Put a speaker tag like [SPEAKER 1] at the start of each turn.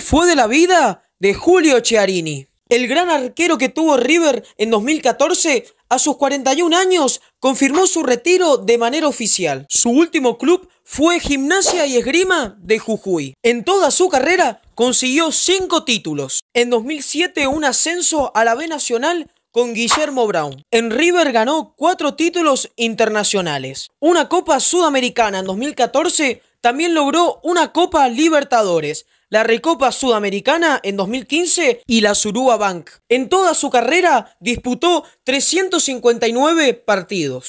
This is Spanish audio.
[SPEAKER 1] fue de la vida de Julio Chiarini? El gran arquero que tuvo River en 2014, a sus 41 años, confirmó su retiro de manera oficial. Su último club fue Gimnasia y Esgrima de Jujuy. En toda su carrera consiguió cinco títulos. En 2007 un ascenso a la B Nacional con Guillermo Brown. En River ganó cuatro títulos internacionales. Una Copa Sudamericana en 2014, también logró una Copa Libertadores la Recopa Sudamericana en 2015 y la Suruba Bank. En toda su carrera disputó 359 partidos.